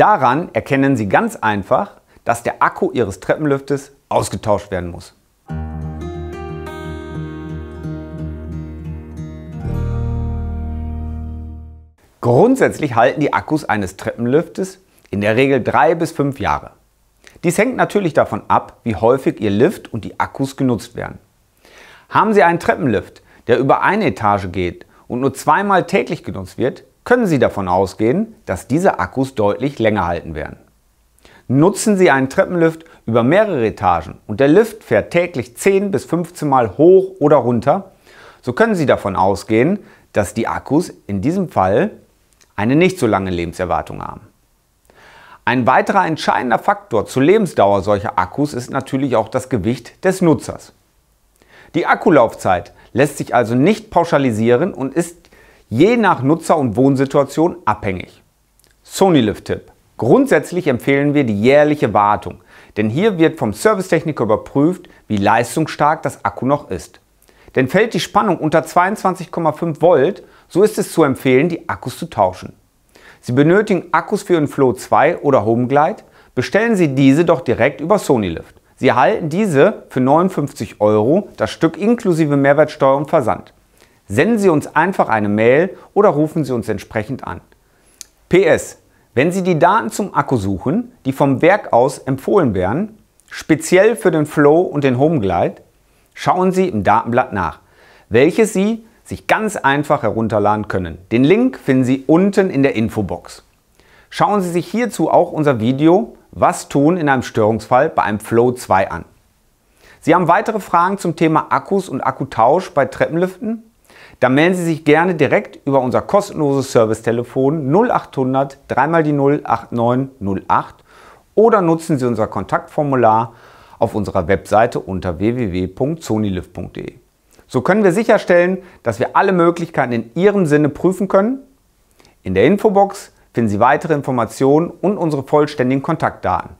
Daran erkennen Sie ganz einfach, dass der Akku Ihres Treppenliftes ausgetauscht werden muss. Grundsätzlich halten die Akkus eines Treppenliftes in der Regel drei bis fünf Jahre. Dies hängt natürlich davon ab, wie häufig Ihr Lift und die Akkus genutzt werden. Haben Sie einen Treppenlift, der über eine Etage geht und nur zweimal täglich genutzt wird, können Sie davon ausgehen, dass diese Akkus deutlich länger halten werden. Nutzen Sie einen Treppenlift über mehrere Etagen und der Lift fährt täglich 10 bis 15 Mal hoch oder runter, so können Sie davon ausgehen, dass die Akkus in diesem Fall eine nicht so lange Lebenserwartung haben. Ein weiterer entscheidender Faktor zur Lebensdauer solcher Akkus ist natürlich auch das Gewicht des Nutzers. Die Akkulaufzeit lässt sich also nicht pauschalisieren und ist je nach Nutzer und Wohnsituation abhängig. Sony Lift tipp Grundsätzlich empfehlen wir die jährliche Wartung, denn hier wird vom Servicetechniker überprüft, wie leistungsstark das Akku noch ist. Denn fällt die Spannung unter 22,5 Volt, so ist es zu empfehlen, die Akkus zu tauschen. Sie benötigen Akkus für Flow 2 oder HomeGlide, bestellen Sie diese doch direkt über Sony Lift. Sie erhalten diese für 59 Euro, das Stück inklusive Mehrwertsteuer und Versand. Senden Sie uns einfach eine Mail oder rufen Sie uns entsprechend an. PS. Wenn Sie die Daten zum Akku suchen, die vom Werk aus empfohlen werden, speziell für den Flow und den Homeglide, schauen Sie im Datenblatt nach, welches Sie sich ganz einfach herunterladen können. Den Link finden Sie unten in der Infobox. Schauen Sie sich hierzu auch unser Video was tun in einem Störungsfall bei einem Flow 2 an? Sie haben weitere Fragen zum Thema Akkus und Akkutausch bei Treppenliften? Dann melden Sie sich gerne direkt über unser kostenloses Servicetelefon 0800 dreimal die 08908 oder nutzen Sie unser Kontaktformular auf unserer Webseite unter www.sonilift.de. So können wir sicherstellen, dass wir alle Möglichkeiten in Ihrem Sinne prüfen können. In der Infobox finden Sie weitere Informationen und unsere vollständigen Kontaktdaten.